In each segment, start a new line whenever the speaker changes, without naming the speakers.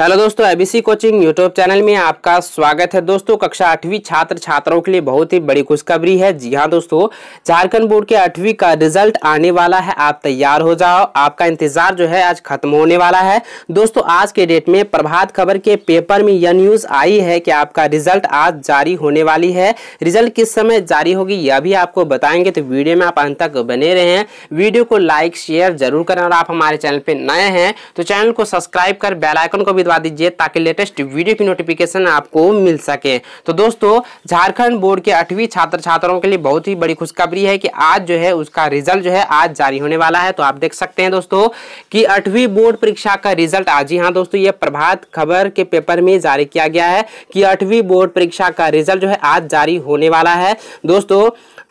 hello दोस्तों ABC coaching YouTube channel में आपका स्वागत है दोस्तों कक्षा आठवीं छात्र छात्राओं के लिए बहुत ही बड़ी खुशखबरी है जी हाँ दोस्तों झारखंड बोर्ड के आठवीं का रिजल्ट आने वाला है आप तैयार हो जाओ आपका इंतजार जो है आज खत्म होने वाला है दोस्तों आज के डेट में प्रभात खबर के पेपर में यह न्यूज आई है कि आपका रिजल्ट आज जारी होने वाली है रिजल्ट किस समय जारी होगी यह भी आपको बताएंगे तो वीडियो में आप अंत तक बने रहे हैं वीडियो को लाइक शेयर जरूर करें और आप हमारे चैनल पर नए हैं तो चैनल को सब्सक्राइब कर बेलाइकन को भी दबा दीजिए ताकि लेटेस्ट वीडियो की नोटिफिकेशन आपको मिल सके तो दोस्तों झारखंड बोर्ड के आठवीं छात्र छात्राओं के लिए बहुत ही बड़ी खुशखबरी है कि आज जो है उसका रिजल्ट जो है आज जारी होने वाला है तो आप देख सकते हैं दोस्तों कि आठवीं बोर्ड परीक्षा का रिजल्ट आज ही हाँ दोस्तों ये प्रभात खबर के पेपर में जारी किया गया है कि आठवीं बोर्ड परीक्षा का रिजल्ट जो है आज जारी होने वाला है दोस्तों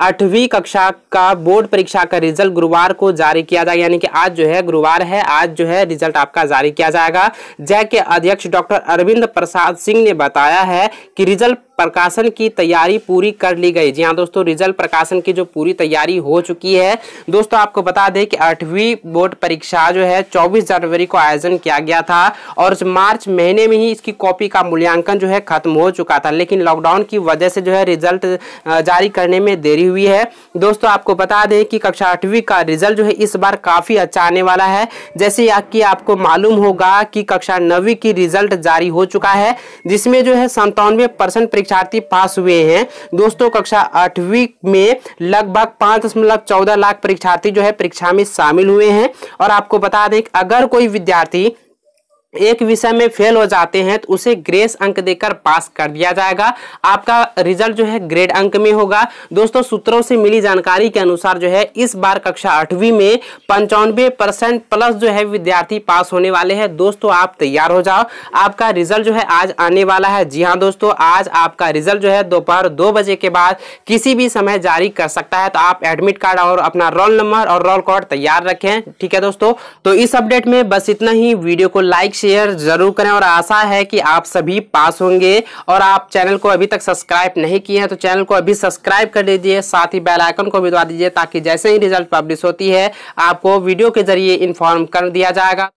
आठवीं कक्षा का बोर्ड परीक्षा का रिजल्ट गुरुवार को जारी किया जाएगा यानी कि आज जो है गुरुवार है आज जो है रिजल्ट आपका जारी किया जाएगा जय के अध्यक्ष डॉक्टर अरविंद प्रसाद सिंह ने बताया है कि रिजल्ट प्रकाशन की तैयारी पूरी कर ली गई जी हाँ दोस्तों रिजल्ट प्रकाशन की जो पूरी तैयारी हो चुकी है दोस्तों आपको बता दें कि आठवीं बोर्ड परीक्षा जो है 24 जनवरी को आयोजन किया गया था और मार्च महीने में ही इसकी कॉपी का मूल्यांकन जो है खत्म हो चुका था लेकिन लॉकडाउन की वजह से जो है रिजल्ट जारी करने में देरी हुई है दोस्तों आपको बता दें कि कक्षा आठवीं का रिजल्ट जो है इस बार काफ़ी अच्छा आने वाला है जैसे कि आपको मालूम होगा कि कक्षा नवी की रिजल्ट जारी हो चुका है जिसमें जो है संतानवे परसेंट परीक्षार्थी पास हुए हैं दोस्तों कक्षा आठवीं में लगभग पांच दशमलव चौदह लाख परीक्षार्थी जो है परीक्षा में शामिल हुए हैं और आपको बता दें अगर कोई विद्यार्थी एक विषय में फेल हो जाते हैं तो उसे ग्रेस अंक देकर पास कर दिया जाएगा आपका रिजल्ट जो है ग्रेड अंक में होगा दोस्तों सूत्रों से मिली जानकारी के अनुसार जो है इस बार कक्षा आठवीं में पंचानवे परसेंट प्लस जो है विद्यार्थी पास होने वाले हैं दोस्तों आप तैयार हो जाओ आपका रिजल्ट जो है आज आने वाला है जी हाँ दोस्तों आज आपका रिजल्ट जो है दोपहर दो बजे के बाद किसी भी समय जारी कर सकता है तो आप एडमिट कार्ड और अपना रोल नंबर और रोल कार्ड तैयार रखें ठीक है दोस्तों तो इस अपडेट में बस इतना ही वीडियो को लाइक शेयर जरूर करें और आशा है कि आप सभी पास होंगे और आप चैनल को अभी तक सब्सक्राइब नहीं किए हैं तो चैनल को अभी सब्सक्राइब कर दीजिए साथ ही बेल आइकन को भी दबा दीजिए ताकि जैसे ही रिजल्ट पब्लिश होती है आपको वीडियो के जरिए इन्फॉर्म कर दिया जाएगा